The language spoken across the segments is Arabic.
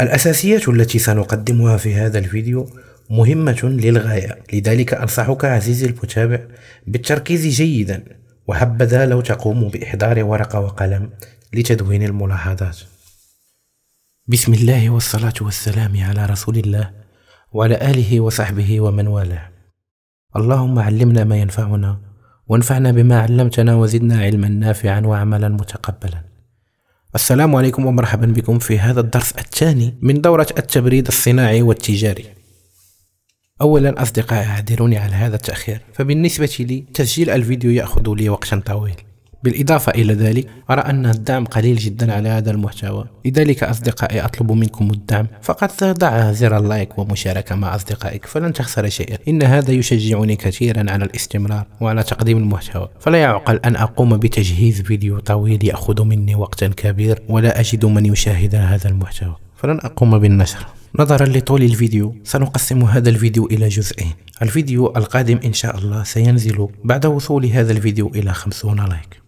الأساسيات التي سنقدمها في هذا الفيديو مهمة للغاية لذلك أنصحك عزيزي المتابع بالتركيز جيدا وحبذا لو تقوم بإحضار ورقة وقلم لتدوين الملاحظات بسم الله والصلاة والسلام على رسول الله وعلى آله وصحبه ومن والاه اللهم علمنا ما ينفعنا وانفعنا بما علمتنا وزدنا علما نافعا وعملا متقبلا السلام عليكم ومرحبا بكم في هذا الدرس الثاني من دورة التبريد الصناعي والتجاري أولا أصدقائي اعذروني على هذا التأخير فبالنسبة لي تسجيل الفيديو يأخذ لي وقتا طويل بالإضافة إلى ذلك أرى أن الدعم قليل جدا على هذا المحتوى لذلك أصدقائي أطلب منكم الدعم فقط ضع زر اللايك ومشاركة مع أصدقائك فلن تخسر شيئا إن هذا يشجعني كثيرا على الاستمرار وعلى تقديم المحتوى فلا يعقل أن أقوم بتجهيز فيديو طويل يأخذ مني وقتا كبير ولا أجد من يشاهد هذا المحتوى فلن أقوم بالنشر نظرا لطول الفيديو سنقسم هذا الفيديو إلى جزئين الفيديو القادم إن شاء الله سينزل بعد وصول هذا الفيديو إلى 50 لايك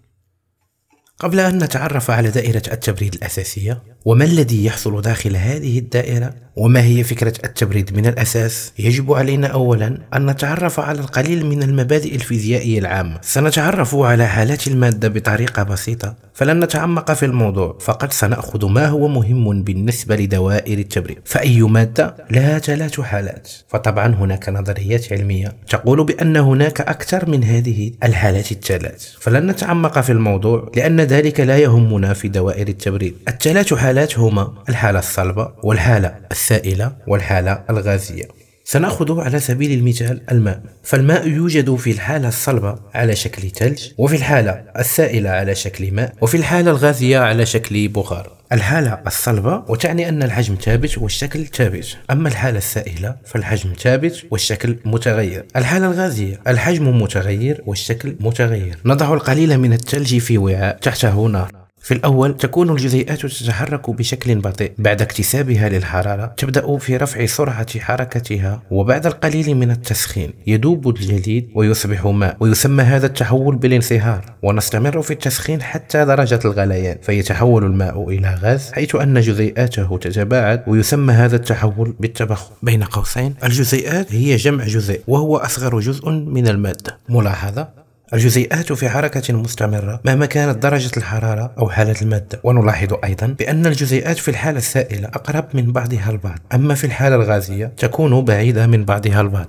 قبل أن نتعرف على دائرة التبريد الأساسية وما الذي يحصل داخل هذه الدائرة؟ وما هي فكرة التبريد من الأساس؟ يجب علينا أولا أن نتعرف على القليل من المبادئ الفيزيائية العامة سنتعرف على حالات المادة بطريقة بسيطة فلن نتعمق في الموضوع فقط سنأخذ ما هو مهم بالنسبة لدوائر التبريد فأي مادة لها ثلاث حالات فطبعا هناك نظريات علمية تقول بأن هناك أكثر من هذه الحالات الثلاث فلن نتعمق في الموضوع لأن ذلك لا يهمنا في دوائر التبريد الثلاث حالات الحالات هما الحالة الصلبة والحالة السائلة والحالة الغازية سنأخذ على سبيل المثال الماء فالماء يوجد في الحالة الصلبة على شكل ثلج وفي الحالة السائلة على شكل ماء وفي الحالة الغازية على شكل بخار الحالة الصلبة وتعني أن الحجم ثابت والشكل ثابت أما الحالة السائلة فالحجم ثابت والشكل متغير الحالة الغازية الحجم متغير والشكل متغير نضع القليل من الثلج في وعاء تحته نار في الأول تكون الجزيئات تتحرك بشكل بطيء بعد اكتسابها للحرارة تبدأ في رفع سرعة حركتها وبعد القليل من التسخين يذوب الجليد ويصبح ماء ويسمى هذا التحول بالانصهار ونستمر في التسخين حتى درجة الغليان فيتحول الماء إلى غاز حيث أن جزيئاته تتباعد ويسمى هذا التحول بالتبخر بين قوسين الجزيئات هي جمع جزيء وهو أصغر جزء من المادة ملاحظة الجزيئات في حركة مستمرة مهما كانت درجة الحرارة أو حالة المادة ونلاحظ أيضا بأن الجزيئات في الحالة السائلة أقرب من بعضها البعض أما في الحالة الغازية تكون بعيدة من بعضها البعض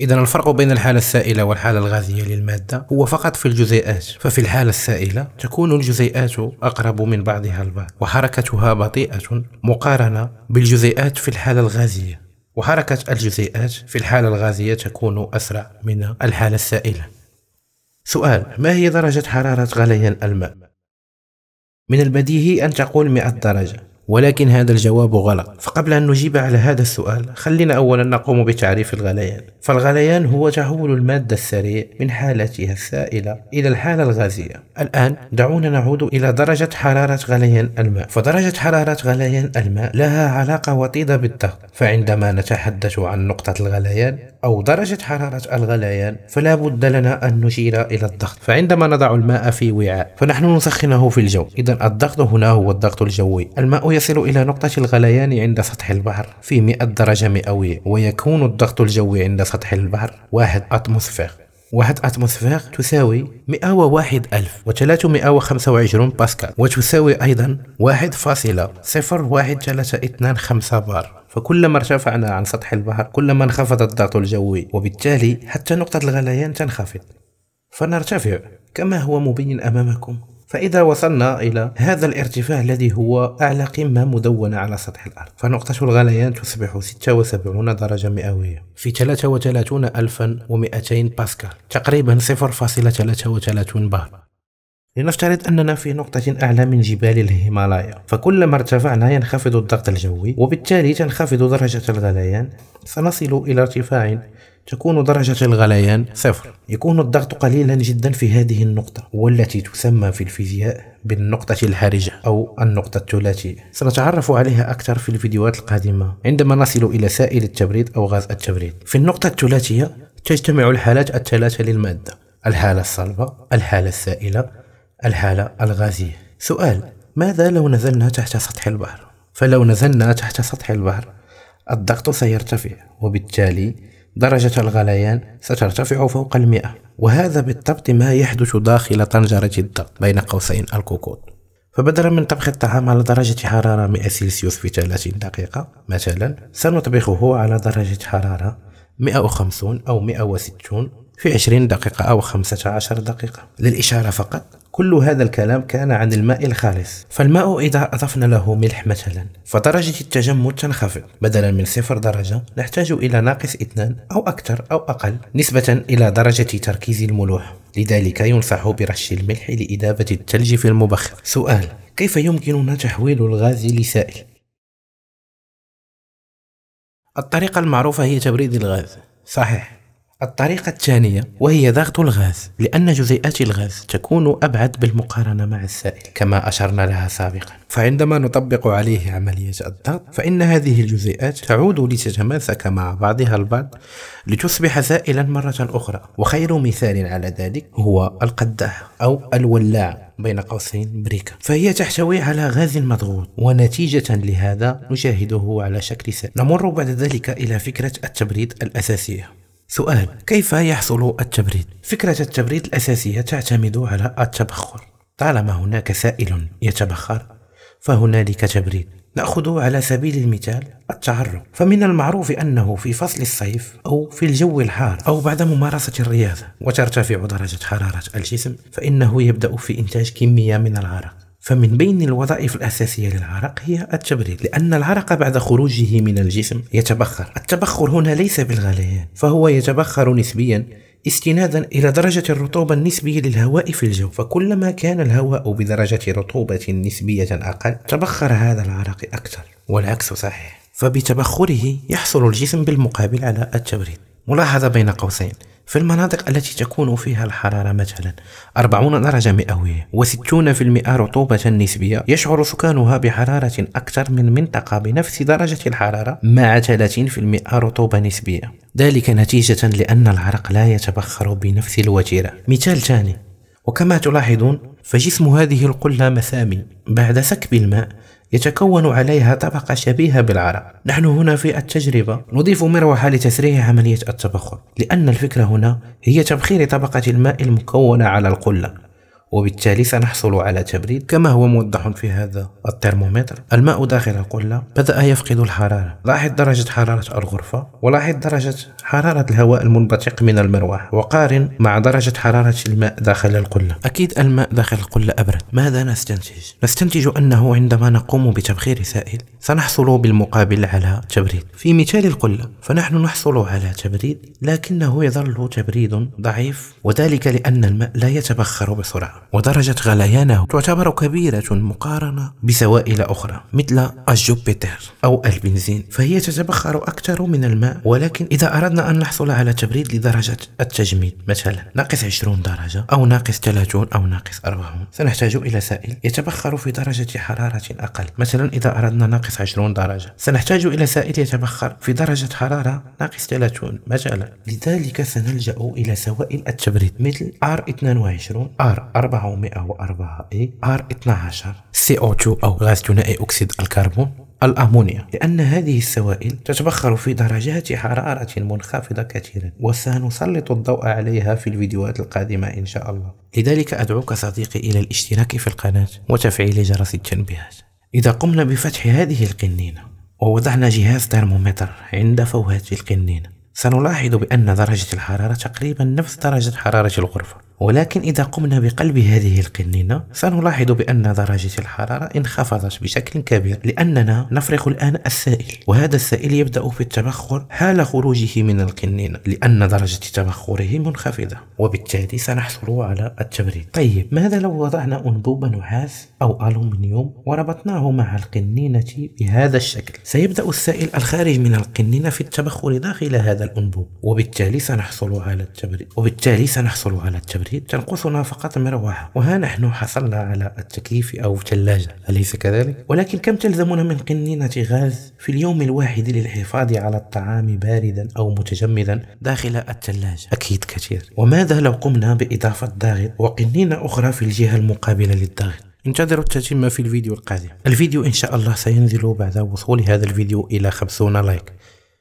إذا الفرق بين الحالة السائلة والحالة الغازية للمادة هو فقط في الجزيئات، ففي الحالة السائلة تكون الجزيئات أقرب من بعضها البعض، وحركتها بطيئة مقارنة بالجزيئات في الحالة الغازية. وحركة الجزيئات في الحالة الغازية تكون أسرع من الحالة السائلة. سؤال: ما هي درجة حرارة غليان الماء؟ من البديهي أن تقول 100 درجة، ولكن هذا الجواب غلط فقبل أن نجيب على هذا السؤال خلينا أولا نقوم بتعريف الغليان فالغليان هو تحول المادة السريع من حالتها السائلة إلى الحالة الغازية الآن دعونا نعود إلى درجة حرارة غليان الماء فدرجة حرارة غليان الماء لها علاقة وطيدة بالضغط فعندما نتحدث عن نقطة الغليان أو درجة حرارة الغليان فلا بد لنا أن نشير إلى الضغط فعندما نضع الماء في وعاء فنحن نسخنه في الجو إذا الضغط هنا هو الضغط الجوي الماء يصل إلى نقطة الغليان عند سطح البحر في 100 درجة مئوية ويكون الضغط الجوي عند سطح البحر واحد أتموسفير واحد أتموسفير تساوي 101325 باسكال وتساوي أيضا 1.01325 بار فكلما ارتفعنا عن سطح البحر كلما انخفض الضغط الجوي وبالتالي حتى نقطة الغليان تنخفض فنرتفع كما هو مبين أمامكم فإذا وصلنا إلى هذا الارتفاع الذي هو أعلى قمة مدونة على سطح الأرض فنقطة الغليان تصبح 76 درجة مئوية في 33200 باسكال تقريبا 0.33 بار لنفترض أننا في نقطة أعلى من جبال الهيمالايا فكلما ارتفعنا ينخفض الضغط الجوي وبالتالي تنخفض درجة الغليان سنصل إلى ارتفاع تكون درجة الغليان صفر يكون الضغط قليلا جدا في هذه النقطة والتي تسمى في الفيزياء بالنقطة الحرجة أو النقطة الثلاثية سنتعرف عليها أكثر في الفيديوهات القادمة عندما نصل إلى سائل التبريد أو غاز التبريد في النقطة الثلاثية تجتمع الحالات الثلاثة للمادة الحالة الصلبة الحالة السائلة الحالة الغازية سؤال ماذا لو نزلنا تحت سطح البحر؟ فلو نزلنا تحت سطح البحر الضغط سيرتفع وبالتالي درجة الغليان سترتفع فوق المئة وهذا بالضبط ما يحدث داخل طنجرة الضغط بين قوسين الكوكوت فبدلا من طبخ الطعام على درجة حرارة 100 سلسيوس في 30 دقيقة مثلا سنطبخه على درجة حرارة 150 أو 160 في 20 دقيقة أو 15 دقيقة للإشارة فقط كل هذا الكلام كان عن الماء الخالص فالماء إذا أضفنا له ملح مثلا فدرجة التجمد تنخفض بدلا من صفر درجة نحتاج إلى ناقص اثنان أو أكثر أو أقل نسبة إلى درجة تركيز الملوح لذلك ينصح برش الملح لإذابة الثلج في المبخر سؤال كيف يمكننا تحويل الغاز لسائل؟ الطريقة المعروفة هي تبريد الغاز صحيح الطريقة الثانية وهي ضغط الغاز لأن جزيئات الغاز تكون أبعد بالمقارنة مع السائل كما أشرنا لها سابقا فعندما نطبق عليه عملية الضغط فإن هذه الجزيئات تعود لتتماسك مع بعضها البعض لتصبح سائلا مرة أخرى وخير مثال على ذلك هو القداح أو الولاعة بين قوسين بريكا فهي تحتوي على غاز مضغوط ونتيجة لهذا نشاهده على شكل سائل نمر بعد ذلك إلى فكرة التبريد الأساسية سؤال كيف يحصل التبريد؟ فكرة التبريد الأساسية تعتمد على التبخر طالما هناك سائل يتبخر فهنالك تبريد نأخذ على سبيل المثال التعرق فمن المعروف أنه في فصل الصيف أو في الجو الحار أو بعد ممارسة الرياضة وترتفع درجة حرارة الجسم فإنه يبدأ في إنتاج كمية من العرق فمن بين الوظائف الأساسية للعرق هي التبريد لأن العرق بعد خروجه من الجسم يتبخر التبخر هنا ليس بالغليان فهو يتبخر نسبيا استنادا إلى درجة الرطوبة النسبية للهواء في الجو فكلما كان الهواء بدرجة رطوبة نسبية أقل تبخر هذا العرق أكثر والعكس صحيح فبتبخره يحصل الجسم بالمقابل على التبريد ملاحظة بين قوسين في المناطق التي تكون فيها الحرارة مثلا 40 درجة مئوية و60% رطوبة نسبية يشعر سكانها بحرارة أكثر من منطقة بنفس درجة الحرارة مع 30% رطوبة نسبية ذلك نتيجة لأن العرق لا يتبخر بنفس الوتيرة مثال ثاني وكما تلاحظون فجسم هذه القلة مثامي بعد سكب الماء يتكون عليها طبقة شبيهة بالعرق نحن هنا في التجربة نضيف مروحة لتسريع عملية التبخر لأن الفكرة هنا هي تبخير طبقة الماء المكونة على القلة وبالتالي سنحصل على تبريد كما هو موضح في هذا الترمومتر الماء داخل القلة بدأ يفقد الحرارة لاحظ درجة حرارة الغرفة ولاحظ درجة حرارة الهواء المنبثق من المروحة وقارن مع درجة حرارة الماء داخل القلة أكيد الماء داخل القلة أبرد ماذا نستنتج؟ نستنتج أنه عندما نقوم بتبخير سائل سنحصل بالمقابل على تبريد في مثال القلة فنحن نحصل على تبريد لكنه يظل تبريد ضعيف وذلك لأن الماء لا يتبخر بسرعة ودرجة غليانه تعتبر كبيرة مقارنة بسوائل أخرى مثل الجوبيتر أو البنزين فهي تتبخر أكثر من الماء ولكن إذا أردنا أن نحصل على تبريد لدرجة التجميد مثلا ناقص 20 درجة أو ناقص 30 أو ناقص 40 سنحتاج إلى سائل يتبخر في درجة حرارة أقل مثلا إذا أردنا ناقص 20 درجة سنحتاج إلى سائل يتبخر في درجة حرارة ناقص 30 مثلا لذلك سنلجأ إلى سوائل التبريد مثل R22 R4 404 إيه؟ ار 12 سي او 2 أو غاز ثنائي أكسيد الكربون الأمونيا لأن هذه السوائل تتبخر في درجات حرارة منخفضة كثيرا وسنسلط الضوء عليها في الفيديوهات القادمة إن شاء الله لذلك أدعوك صديقي إلى الاشتراك في القناة وتفعيل جرس التنبيهات إذا قمنا بفتح هذه القنينة ووضعنا جهاز ترمومتر عند فوهة القنينة سنلاحظ بأن درجة الحرارة تقريبا نفس درجة حرارة الغرفة ولكن إذا قمنا بقلب هذه القنينة سنلاحظ بأن درجة الحرارة انخفضت بشكل كبير لأننا نفرغ الآن السائل وهذا السائل يبدأ في التبخر حال خروجه من القنينة لأن درجة تبخره منخفضة وبالتالي سنحصل على التبريد طيب ماذا لو وضعنا أنبوب نحاس أو ألومنيوم وربطناه مع القنينة بهذا الشكل سيبدأ السائل الخارج من القنينة في التبخر داخل هذا الأنبوب وبالتالي سنحصل على التبريد وبالتالي سنحصل على التبريد الجديد تنقصنا فقط مروحة وها نحن حصلنا على التكييف أو ثلاجة أليس كذلك؟ ولكن كم تلزمنا من قنينة غاز في اليوم الواحد للحفاظ على الطعام باردا أو متجمدا داخل الثلاجة؟ أكيد كثير وماذا لو قمنا بإضافة ضاغط وقنينة أخرى في الجهة المقابلة للضاغط؟ انتظروا التتمة في الفيديو القادم الفيديو إن شاء الله سينزل بعد وصول هذا الفيديو إلى 50 لايك